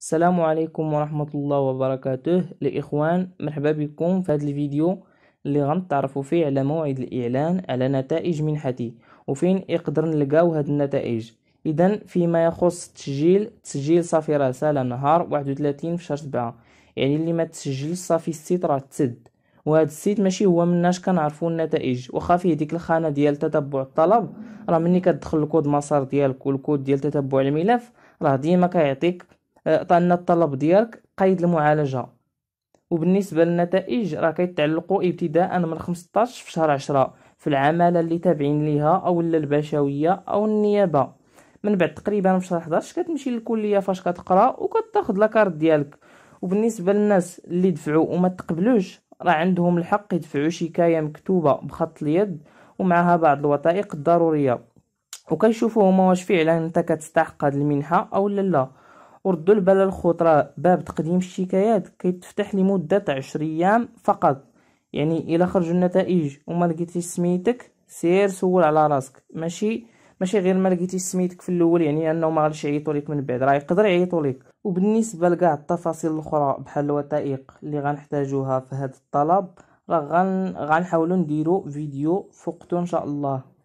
السلام عليكم ورحمة الله وبركاته الإخوان مرحبا بكم في هذا الفيديو اللي غنتعرفوا فيه على موعد الإعلان على نتائج منحتي وفين يقدر نلقاو هاد النتائج إذا فيما يخص التسجيل تسجيل صافي راه سالا نهار واحد في شهر سبعة يعني اللي ما تسجل صافي السيت راه تسد وهذا السيت ماشي هو مناش كنعرفوا النتائج واخا فيه ديك الخانه ديال تتبع الطلب راه ملي كتدخل الكود مسار ديالك والكود ديال تتبع الملف راه ديما كيعطيك عطانا الطلب ديالك قيد المعالجه وبالنسبه للنتائج راه كيتعلقوا ابتداء من 15 في شهر 10 في العماله اللي تابعين ليها او البشويه او النيابه من بعد تقريبا في شهر 11 كتمشي للكليه فاش كتقرا وكتاخد لاكارت ديالك وبالنسبه للناس اللي دفعوا وما تقبلوش راه عندهم الحق يدفعوا شكايه مكتوبه بخط اليد ومعها بعض الوثائق الضروريه وكيشوفوا هما واش فعلا انت كتستحق هاد المنحه او لا, لا. والضلبة الخطرة باب تقديم الشكايات كيتفتح لمدة عشر أيام فقط يعني إلا خرجوا النتائج وما لقيتيش سميتك سير سول على راسك ماشي ماشي غير ما لقيتيش سميتك في الاول يعني انه ما غاديش يعيطوا لك من بعد راه يقدر يعيطوا لك وبالنسبه لكاع التفاصيل الاخرى بحال الوثائق اللي غنحتاجوها في هذا الطلب راه غنحاولوا نديرو فيديو فوقتو ان شاء الله